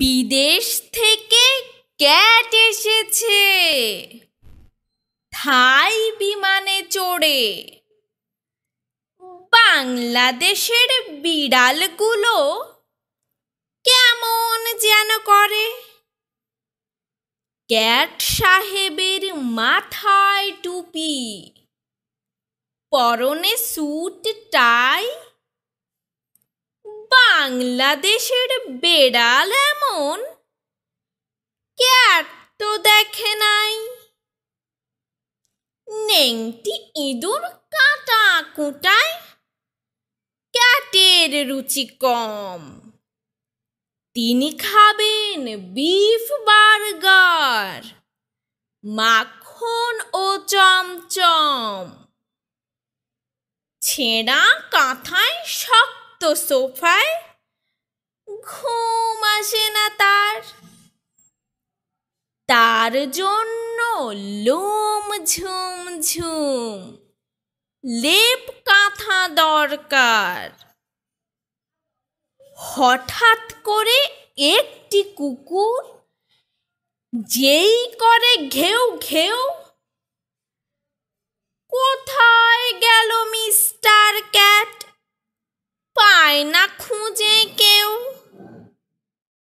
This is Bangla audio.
বিদেশ থেকে ক্যাট এসেছে থাই বিমানে চড়ে বাংলাদেশের বিড়ালগুলো কেমন যেন করে ক্যাট সাহেবের মাথায় টুপি পরনে সুট টাই বাংলাদেশের বেড়াল এমন ক্যাট তো দেখে নাই নেংটি ইঁদুর কাটা কুটায় ক্যাটের রুচি কম তিনি খাবেন বিফ বার্গার মাখন ও চমচম ছেঁড়া কাঁথায় শক্ত সোফায় ঘুম আসে না তার তার জন্য লোম ঝুম ঝুম লেপ কাঁথা দরকার হঠাৎ করে একটি কুকুর যেই করে ঘেউ ঘেউ